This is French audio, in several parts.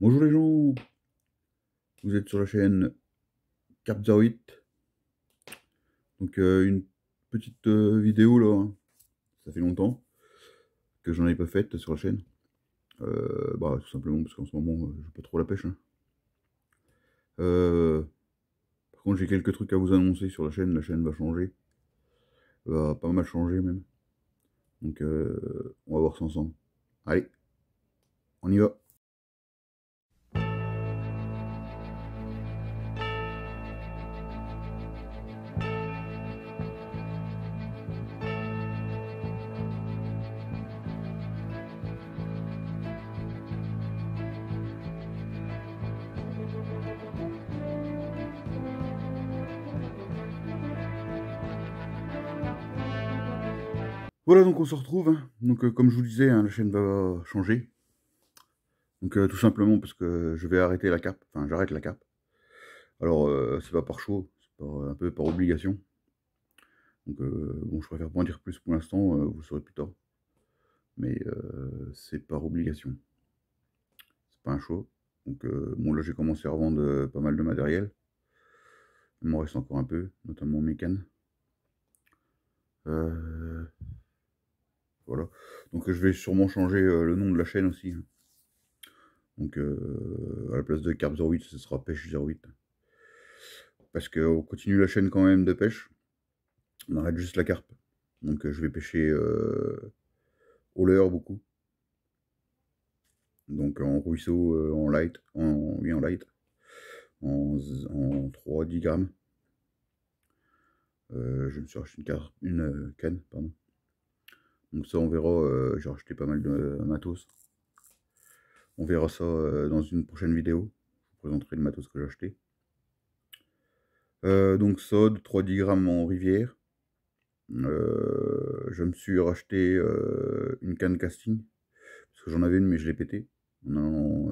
Bonjour les gens Vous êtes sur la chaîne CapZar8 Donc euh, une petite euh, vidéo là, hein. ça fait longtemps que j'en ai pas fait sur la chaîne. Euh, bah tout simplement parce qu'en ce moment je peux pas trop la pêche. Hein. par contre j'ai quelques trucs à vous annoncer sur la chaîne, la chaîne va changer. Va pas mal changer même. Donc on va voir ça ensemble. Allez, on y va Voilà, donc on se retrouve. Hein. Donc, euh, comme je vous disais, hein, la chaîne va changer. Donc, euh, tout simplement parce que je vais arrêter la cape. Enfin, j'arrête la cape. Alors, euh, c'est pas par choix, c'est un peu par obligation. Donc, bon, je préfère pas en dire plus pour l'instant, vous saurez plus tard. Mais c'est par obligation. C'est pas un choix. Donc, bon, là, j'ai commencé à revendre pas mal de matériel. Il m'en reste encore un peu, notamment mes cannes. Donc je vais sûrement changer euh, le nom de la chaîne aussi. Donc euh, à la place de carpe 08, ce sera Pêche 08. Parce qu'on continue la chaîne quand même de pêche. On arrête juste la carpe. Donc euh, je vais pêcher au leurre beaucoup. Donc en ruisseau, en light, en, oui, en light, en, 3-10 grammes. je me suis acheté une, une canne, pardon. Donc ça, on verra. Euh, j'ai racheté pas mal de euh, matos. On verra ça euh, dans une prochaine vidéo. Je vous présenterai le matos que j'ai acheté. donc ça, de 3 grammes en rivière. je me suis racheté une canne casting. Parce que j'en avais une, mais je l'ai pété. En,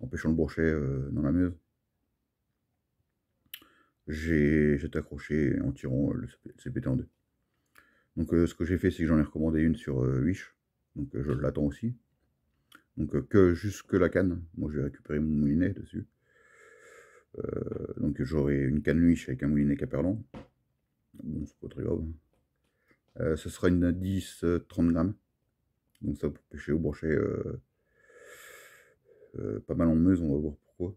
empêchant pêchant le brochet dans la Meuse. j'ai accroché en tirant, le CPT en deux. Donc euh, ce que j'ai fait, c'est que j'en ai recommandé une sur euh, Wish. Donc euh, je l'attends aussi. Donc que jusque la canne. Moi j'ai récupéré mon moulinet dessus. donc j'aurai une canne Wish avec un moulinet caperlan. Bon, c'est pas très grave. ce sera une 10 30 grammes. Donc ça pour pêcher au brochet pas mal en meuse, on va voir pourquoi.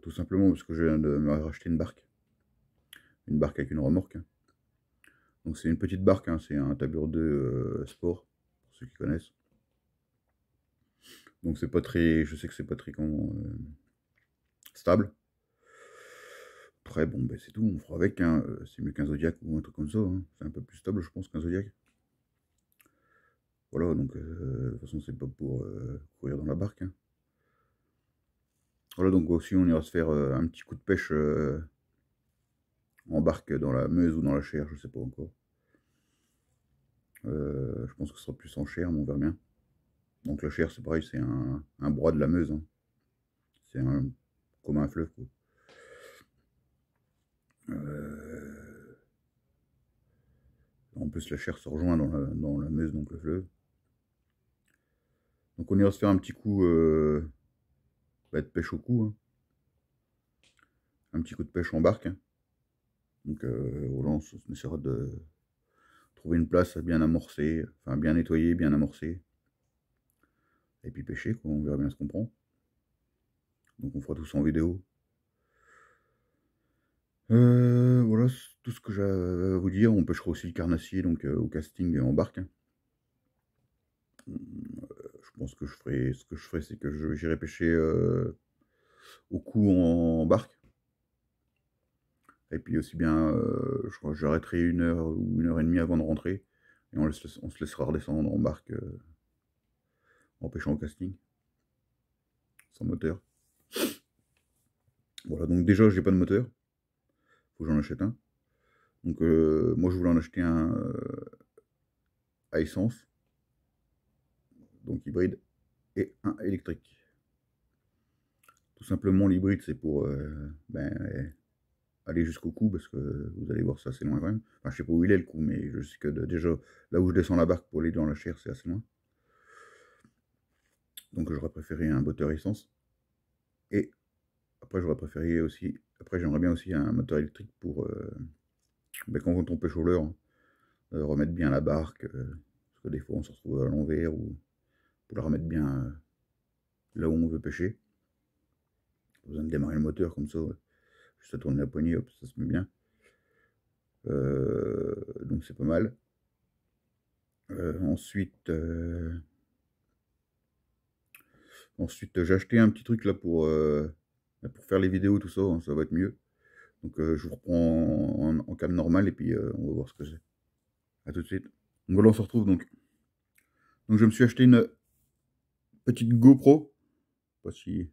tout simplement parce que je viens de me racheter une barque. Une barque avec une remorque. Donc c'est une petite barque, hein, c'est un tabure de euh, sport, pour ceux qui connaissent. Donc c'est pas très, je sais que c'est pas très euh, stable. Après bon ben c'est tout, on fera avec, hein, euh, c'est mieux qu'un Zodiac ou un truc comme ça, hein. c'est un peu plus stable je pense qu'un Zodiac. Voilà, donc de toute façon c'est pas pour courir dans la barque. Voilà donc aussi on ira se faire un petit coup de pêche embarque dans la meuse ou dans la chair, je sais pas encore. Euh, je pense que ce sera plus en Cher, mais on verra bien. Donc la chair, c'est pareil, c'est un, un de la meuse. Hein. C'est un, comme un fleuve. Euh, en plus, la chair se rejoint dans la, meuse, donc le fleuve. Donc on ira se faire un petit coup euh, bah, de pêche au cou. Hein. Un petit coup de pêche en barque. Hein. Donc euh, on essaiera de trouver une place bien amorcée, enfin bien nettoyée, bien amorcée. Et puis pêcher, on verra bien ce qu'on prend. Donc on fera tout ça en vidéo. Euh, voilà tout ce que j'avais à vous dire. On pêchera aussi le carnassier donc euh, au casting en barque. Hein. je pense que je ferai ce que je ferai, c'est que j'irai pêcher au coup en barque. Et puis aussi bien, euh, je crois j'arrêterai une heure ou une heure et demie avant de rentrer. Et on, se laissera redescendre en barque en euh, pêchant au casting. Sans moteur. Voilà, donc déjà, j'ai pas de moteur. Faut que j'en achète un. Donc, euh, moi, je voulais en acheter un à essence, donc hybride, et un électrique. Tout simplement, l'hybride, c'est pour ben, aller jusqu'au cou, parce que vous allez voir, c'est assez loin quand même. Enfin, je sais pas où il est le coup mais je sais que déjà, là où je descends la barque pour aller dans la chair, c'est assez loin. Donc j'aurais préféré un moteur essence. Et après, j'aurais préféré aussi, après j'aimerais bien aussi un moteur électrique pour, euh, ben, quand on pêche au leurre, hein, euh, remettre bien la barque, euh, parce que des fois on se retrouve à l'envers, ou pour la remettre bien là où on veut pêcher. besoin de démarrer le moteur comme ça, ouais. Ça tourne la poignée, hop, ça se met bien. Euh, donc c'est pas mal. Euh, ensuite, euh, ensuite j'ai acheté un petit truc là pour, faire les vidéos, tout ça, hein, ça va être mieux. Donc je vous reprends en, en, cam normal et puis on va voir ce que c'est. à tout de suite. Donc voilà, on se retrouve donc. Donc je me suis acheté une petite GoPro. voici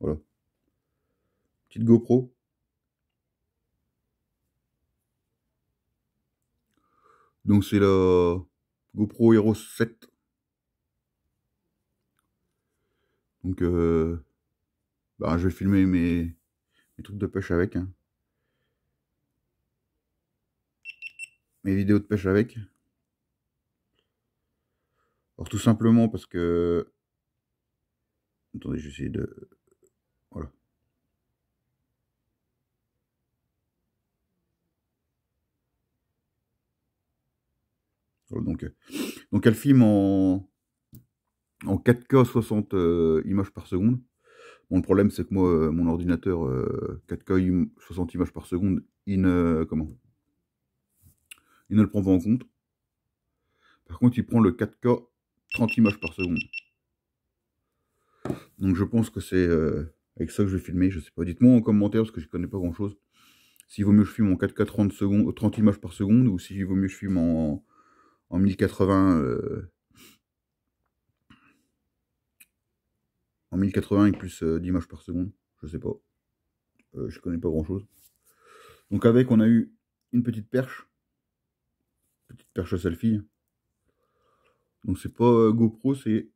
Voilà. GoPro Donc c'est la GoPro Hero 7. Donc euh, bah, je vais filmer mes, trucs de pêche avec. Hein. Mes vidéos de pêche avec. Alors tout simplement parce que... Attendez, j'essaie de... Donc, euh, donc elle filme en, en 4K 60 euh, images par seconde. Bon, le problème, c'est que moi, euh, mon ordinateur, 4K 60 images par seconde, il ne, comment il ne le prend pas en compte. Par contre, il prend le 4K 30 images par seconde. Donc je pense que c'est avec ça que je vais filmer, je sais pas. Dites-moi en commentaire, parce que je connais pas grand-chose. S'il vaut mieux que je filme en 4K 30, secondes, 30 images par seconde, ou s'il vaut mieux que je filme en, en 1080 euh, en 1080 et plus euh, d'images par seconde je sais pas euh, je connais pas grand chose donc avec on a eu une petite perche petite perche à selfie donc c'est pas GoPro c'est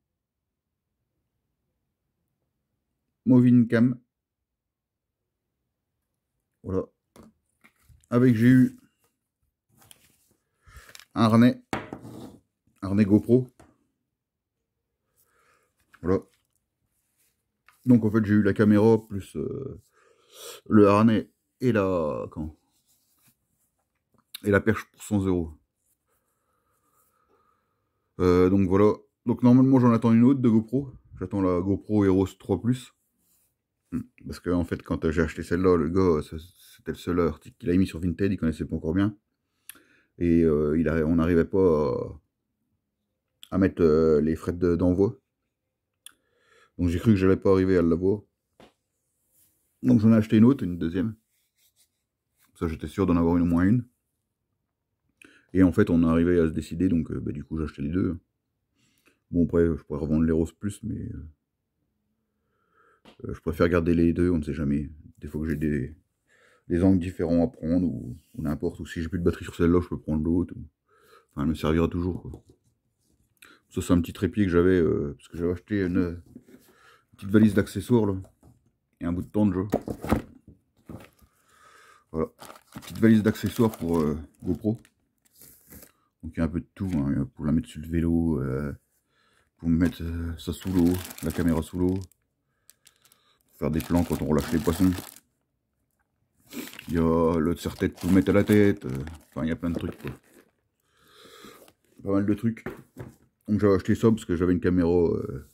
Movincam Cam voilà avec j'ai eu un harnais harnais GoPro. Voilà. Donc en fait j'ai eu la caméra plus euh, le harnais et la et la perche pour 100 euros. donc voilà. Donc normalement j'en attends une autre de GoPro. J'attends la GoPro Heroes 3 Plus. Hmm. Parce que en fait quand j'ai acheté celle-là, le gars, euh, c'était le seul article qu'il a mis sur Vinted, il connaissait pas encore bien. Et euh, il on n'arrivait pas à mettre euh, les frais d'envoi. Donc j'ai cru que j'allais pas arriver à l'avoir. Donc j'en ai acheté une autre, une deuxième. Ça j'étais sûr d'en avoir une au moins une. Et en fait on est arrivé à se décider, donc euh, bah, du coup j'ai acheté les deux. Bon après je pourrais revendre les roses plus, mais euh, je préfère garder les deux, on ne sait jamais. Des fois que j'ai des, des, angles différents à prendre, ou, n'importe, ou si j'ai plus de batterie sur celle-là, je peux prendre l'autre. Enfin elle me servira toujours ça, c'est un petit trépied que j'avais, euh, parce que j'avais acheté une, petite valise d'accessoires, là, et un bout de temps Voilà, petite valise d'accessoires pour euh, GoPro. Donc, il y a un peu de tout, hein. pour la mettre sur le vélo, euh, pour mettre ça sous l'eau, la caméra sous l'eau, pour faire des plans quand on relâche les poissons. Il y a le serre-tête pour mettre à la tête, enfin, il y a plein de trucs, quoi. Pas mal de trucs. Donc j'avais acheté ça parce que j'avais une caméra, euh,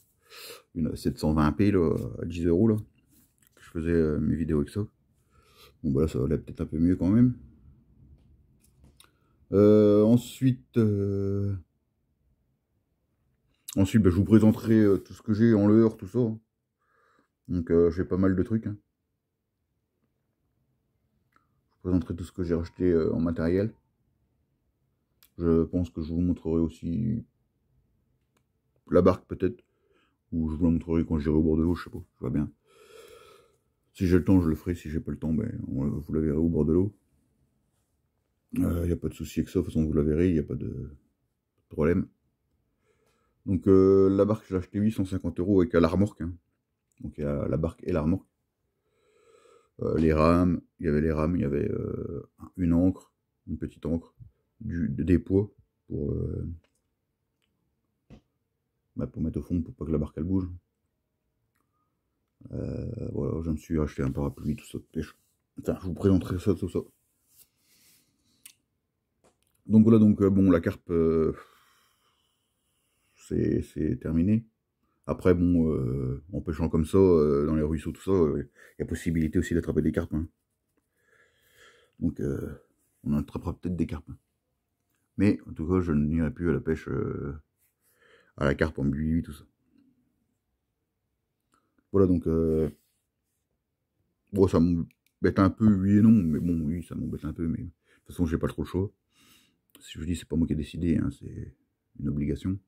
une 720p à 10 euros là. je faisais euh, mes vidéos avec ça. Bon bah là ça allait peut-être un peu mieux quand même. Euh, ensuite, ensuite ben, je vous présenterai tout ce que j'ai en l'heure, tout ça. Donc j'ai pas mal de trucs. Hein. Je vous présenterai tout ce que j'ai acheté en matériel. Je pense que je vous montrerai aussi la barque peut-être, ou je vous la montrerai quand j'irai au bord de l'eau, je sais pas, je vois bien. Si j'ai le temps, je le ferai, si j'ai pas le temps, mais ben, vous la verrez au bord de l'eau. Il euh, y n'y a pas de souci avec ça, de toute façon vous la verrez, il n'y a pas de problème. Donc euh, la barque, j'ai acheté 850 euros avec la remorque. Hein. Donc il y a la barque et la remorque. Euh, les rames, il y avait les rames, il y avait une encre, une petite encre, du, des poids pour, bah, pour mettre au fond pour pas que la barque elle bouge. Euh, voilà, je me suis acheté un parapluie, tout ça de pêche. Enfin, je vous présenterai ça, tout ça. Donc voilà, donc euh, bon, la carpe, euh, c'est terminé. Après, bon, en pêchant comme ça, dans les ruisseaux, tout ça, il y a possibilité aussi d'attraper des carpes. Hein. Donc, on attrapera peut-être des carpes. Mais en tout cas, je n'irai plus à la pêche à la carpe en buivi, tout ça. Voilà donc. Bon, euh, ça m'embête un peu, oui et non, mais bon, oui, ça m'embête un peu, mais de toute façon, j'ai pas trop le choix. Si je dis, c'est pas moi qui ai décidé, hein, c'est une obligation.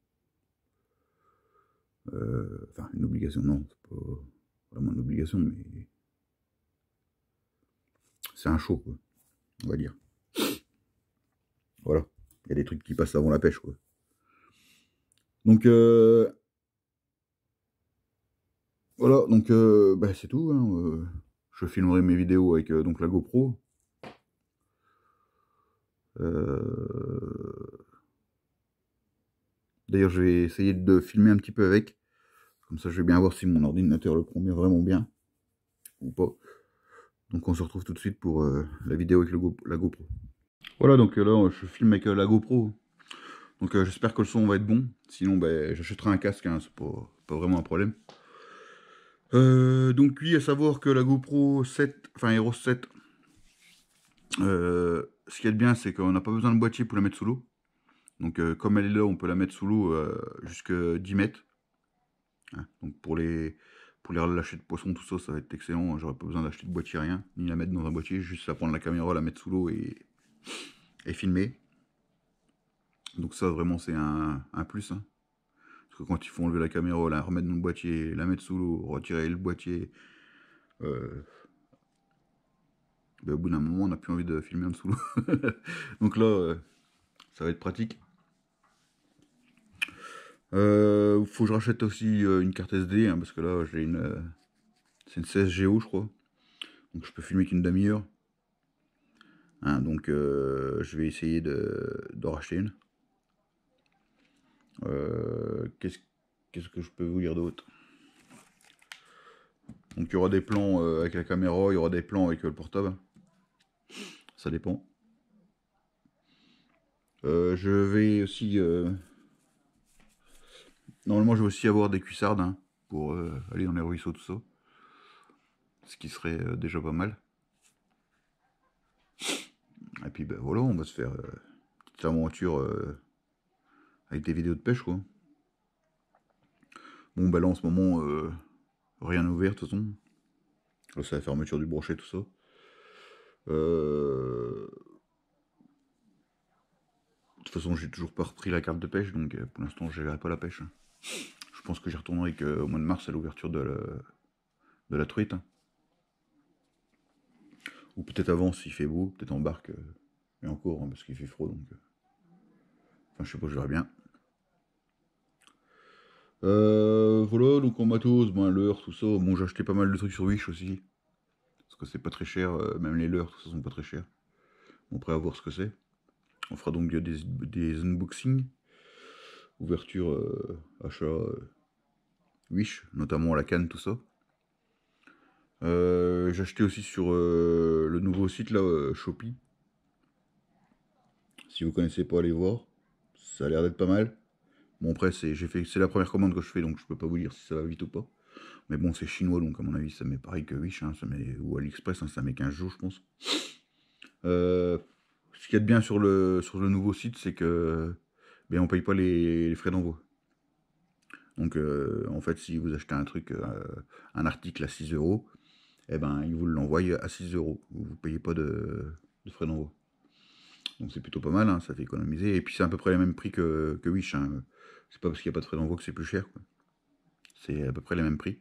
Euh, enfin, une obligation, non, c'est pas vraiment une obligation, mais. C'est un show, quoi, on va dire. Voilà, il y a des trucs qui passent avant la pêche, quoi. Donc euh, voilà, donc euh, bah, c'est tout. Hein, euh, je filmerai mes vidéos avec donc la GoPro. D'ailleurs, je vais essayer de filmer un petit peu avec. Comme ça, je vais bien voir si mon ordinateur le promet vraiment bien ou pas. Donc on se retrouve tout de suite pour la vidéo avec la GoPro. Voilà, donc là, je filme avec la GoPro. Donc euh, j'espère que le son va être bon. Sinon, ben, j'achèterai un casque, hein, c'est pas, vraiment un problème. Euh, donc oui, à savoir que la GoPro 7, enfin Hero 7, euh, ce qui est bien, c'est qu'on n'a pas besoin de boîtier pour la mettre sous l'eau. Donc comme elle est là, on peut la mettre sous l'eau jusqu'à 10 mètres. Hein, donc pour les, pour les relâcher de poissons, tout ça, ça va être excellent. J'aurais pas besoin d'acheter de boîtier, rien, ni la mettre dans un boîtier, juste à prendre la caméra, la mettre sous l'eau et, et filmer. Donc ça, vraiment, c'est un, plus. Hein. Parce que quand il faut enlever la caméra, la remettre dans le boîtier, la mettre sous l'eau, retirer le boîtier, euh, ben, au bout d'un moment, on n'a plus envie de filmer en dessous l'eau. Donc là, euh, ça va être pratique. Euh, faut que je rachète aussi une carte SD, hein, parce que là, j'ai une... c'est une 16 Go, je crois. Donc je peux filmer qu'une demi-heure. Hein, donc je vais essayer d'en de racheter une. Euh, qu'est-ce que je peux vous dire d'autre Donc il y aura des plans euh, avec la caméra, il y aura des plans avec euh, le portable. Ça dépend. je vais aussi... Normalement, je vais aussi avoir des cuissardes hein, pour aller dans les ruisseaux, tout ça. Ce qui serait déjà pas mal. Et puis, ben voilà, on va se faire une petite aventure avec des vidéos de pêche, quoi. Bon, ben là, en ce moment, euh, rien ouvert, de toute façon. c'est la fermeture du brochet, tout ça. Euh, de toute façon, j'ai toujours pas repris la carte de pêche, donc euh, pour l'instant, je pas la pêche. Je pense que j'y retournerai qu'au mois de mars à l'ouverture de la... de la truite. Hein. Ou peut-être avant, s'il fait beau, peut-être en barque. Mais encore, hein, parce qu'il fait froid, donc... Enfin, je sais pas, je verrai bien. Euh, voilà, donc en matos, ben, l'heure, tout ça. Bon, j'ai acheté pas mal de trucs sur Wish aussi. Parce que c'est pas très cher, euh, même les leurs, tout ça, sont pas très chers. On prêt à voir ce que c'est. On fera donc des, des unboxings. Ouverture, euh, achat, Wish, notamment à la canne, tout ça. j'ai acheté aussi sur le nouveau site, là, Shopee. Si vous connaissez pas, allez voir. Ça a l'air d'être pas mal. Bon, après, c'est fait... la première commande que je fais, donc je peux pas vous dire si ça va vite ou pas. Mais bon, c'est chinois, donc à mon avis, ça met pareil que Wish, hein, hein, ça met... ou AliExpress, ça met 15 jours, je pense. Euh, ce qui est bien sur le, sur le nouveau site, c'est que ben, on paye pas les, frais d'envoi. Donc, euh, en fait, si vous achetez un truc, euh, un article à 6 euros, et eh ben, ils vous l'envoient à 6 euros. Vous ne payez pas de, de frais d'envoi. Donc c'est plutôt pas mal, hein, ça fait économiser. Et puis c'est à peu près les mêmes prix que, Wish. Hein. C'est pas parce qu'il n'y a pas de frais d'envoi que c'est plus cher. C'est à peu près les mêmes prix.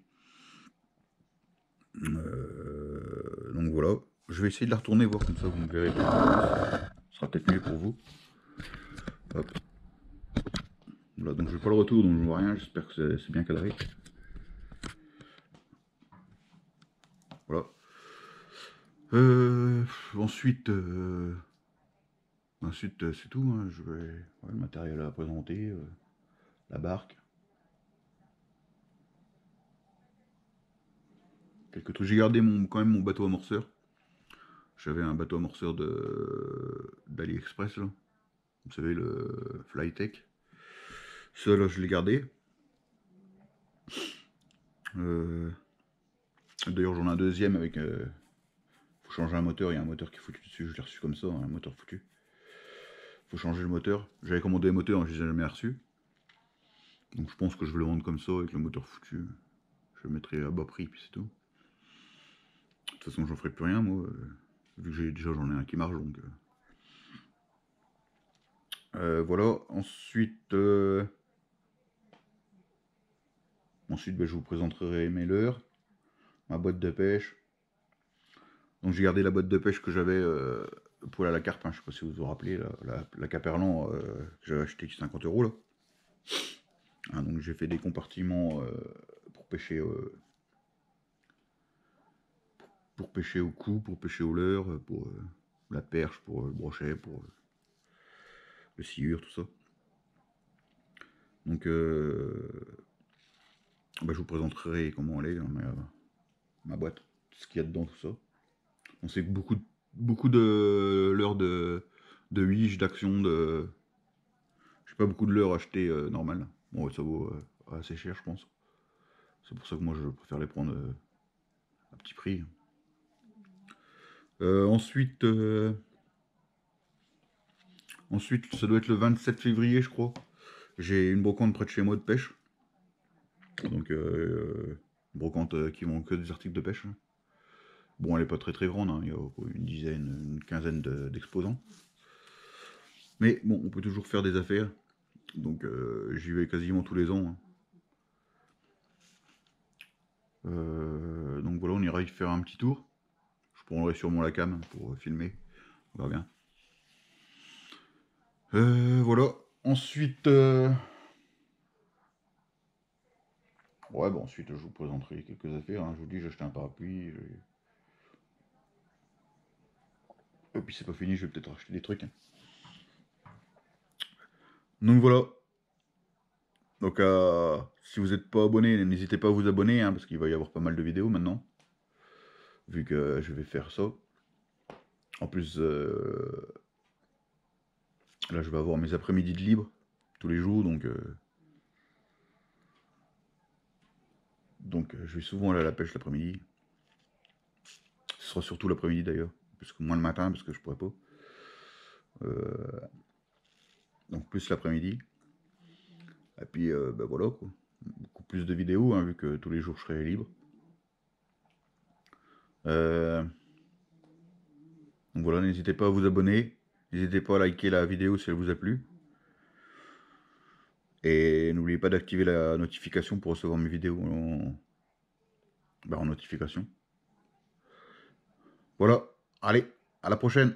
Euh, donc voilà. Je vais essayer de la retourner, voir comme ça vous me verrez. Ce sera peut-être mieux pour vous. Voilà, donc je veux pas le retour, donc je vois rien. J'espère que c'est bien cadré. Voilà. Euh, ensuite... Euh, Ensuite, euh, c'est tout. Hein. Je vais le matériel à présenter, euh, la barque. Quelques trucs. J'ai gardé mon, quand même mon bateau amorceur. J'avais un bateau amorceur d'AliExpress, là. Vous savez, le Flytech. Ça, là, je l'ai gardé. Euh, d'ailleurs, j'en ai un deuxième avec... Il faut changer un moteur. Il y a un moteur qui est foutu dessus. Je l'ai reçu comme ça, hein, un moteur foutu faut changer le moteur. J'avais commandé le moteur, je les jamais reçu Donc je pense que je vais le vendre comme ça, avec le moteur foutu. Je le mettrai à bas prix, puis c'est tout. De toute façon, j'en ferai plus rien, moi. Euh, vu que j'ai déjà, j'en ai un qui marche, donc... Euh. Euh, voilà, ensuite... Ensuite, ben, je vous présenterai mes leurres, ma boîte de pêche. Donc j'ai gardé la boîte de pêche que j'avais pour la carpe, hein, je ne sais pas si vous vous rappelez, la, Caperlan euh, que j'avais acheté 50 euros là. Hein, donc j'ai fait des compartiments euh, pour pêcher euh, pour pêcher au cou, pour pêcher au leurre, pour la perche, pour le brochet, pour le sciure, tout ça. Donc bah, je vous présenterai comment elle est, hein, ma, boîte, ce qu'il y a dedans, tout ça. On sait que beaucoup de beaucoup de l'heure de, de d'action, de. Je sais pas beaucoup de l'heure achetée euh, normal Bon, ça vaut euh, assez cher, je pense. C'est pour ça que moi, je préfère les prendre euh, à petit prix. ensuite. Ensuite, ça doit être le 27 février, je crois. J'ai une brocante près de chez moi de pêche. Donc, brocante qui vend que des articles de pêche. Hein. Bon, elle n'est pas très très grande, hein. il y a une dizaine, une quinzaine d'exposants. Mais bon, on peut toujours faire des affaires. Donc euh, j'y vais quasiment tous les ans. Hein. Euh, donc voilà, on ira y faire un petit tour. Je prendrai sûrement la cam pour euh, filmer. On verra bien. voilà. Ensuite... Ouais, bon, ensuite je vous présenterai quelques affaires. Hein. Je vous dis, j'ai acheté un parapluie. c'est pas fini, je vais peut-être racheter des trucs. Hein. Donc voilà. Donc euh, si vous n'êtes pas abonné, n'hésitez pas à vous abonner, hein, parce qu'il va y avoir pas mal de vidéos maintenant. Vu que je vais faire ça. En plus, euh, là je vais avoir mes après-midi de libre, tous les jours, donc... Euh, donc je vais souvent aller à la pêche l'après-midi. Ce sera surtout l'après-midi d'ailleurs plus que le matin, parce que je pourrais pas. Euh, donc plus l'après-midi. Et puis, euh, ben voilà, quoi. Beaucoup plus de vidéos, hein, vu que tous les jours je serai libre. Euh, donc voilà, n'hésitez pas à vous abonner. N'hésitez pas à liker la vidéo si elle vous a plu. Et n'oubliez pas d'activer la notification pour recevoir mes vidéos en ben, notification. Voilà. Allez, à la prochaine